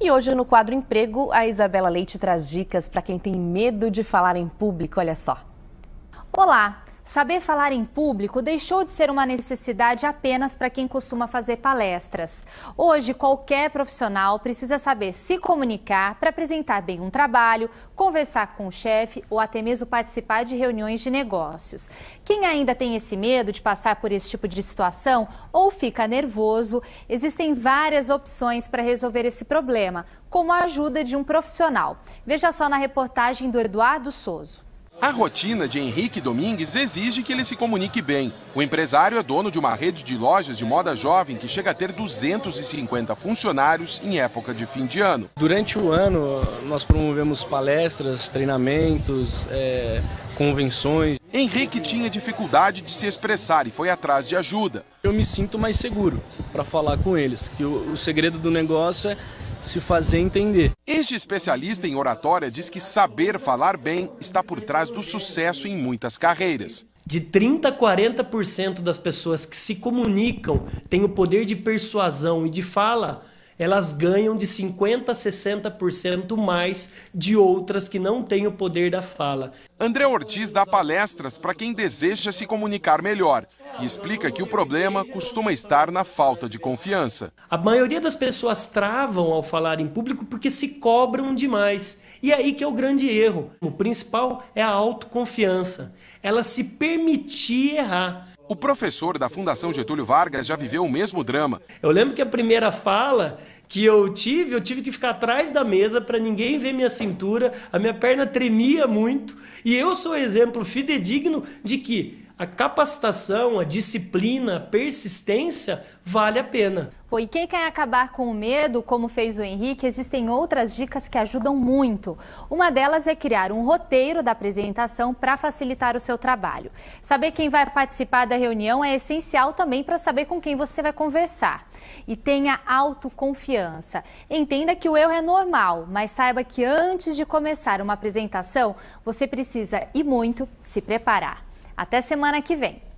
E hoje no quadro Emprego, a Isabela Leite traz dicas para quem tem medo de falar em público. Olha só. Olá! Saber falar em público deixou de ser uma necessidade apenas para quem costuma fazer palestras. Hoje, qualquer profissional precisa saber se comunicar para apresentar bem um trabalho, conversar com o chefe ou até mesmo participar de reuniões de negócios. Quem ainda tem esse medo de passar por esse tipo de situação ou fica nervoso, existem várias opções para resolver esse problema, com a ajuda de um profissional. Veja só na reportagem do Eduardo Souza. A rotina de Henrique Domingues exige que ele se comunique bem. O empresário é dono de uma rede de lojas de moda jovem que chega a ter 250 funcionários em época de fim de ano. Durante o ano, nós promovemos palestras, treinamentos, é, convenções. Henrique tinha dificuldade de se expressar e foi atrás de ajuda. Eu me sinto mais seguro para falar com eles, que o, o segredo do negócio é se fazer entender. Este especialista em oratória diz que saber falar bem está por trás do sucesso em muitas carreiras. De 30 a 40% das pessoas que se comunicam, têm o poder de persuasão e de fala, elas ganham de 50% a 60% mais de outras que não têm o poder da fala. André Ortiz dá palestras para quem deseja se comunicar melhor e explica que o problema costuma estar na falta de confiança. A maioria das pessoas travam ao falar em público porque se cobram demais. E aí que é o grande erro. O principal é a autoconfiança. Ela se permitir errar. O professor da Fundação Getúlio Vargas já viveu o mesmo drama. Eu lembro que a primeira fala que eu tive, eu tive que ficar atrás da mesa para ninguém ver minha cintura, a minha perna tremia muito, e eu sou exemplo fidedigno de que a capacitação, a disciplina, a persistência vale a pena. Pô, e quem quer acabar com o medo, como fez o Henrique, existem outras dicas que ajudam muito. Uma delas é criar um roteiro da apresentação para facilitar o seu trabalho. Saber quem vai participar da reunião é essencial também para saber com quem você vai conversar. E tenha autoconfiança. Entenda que o erro é normal, mas saiba que antes de começar uma apresentação, você precisa e muito se preparar. Até semana que vem!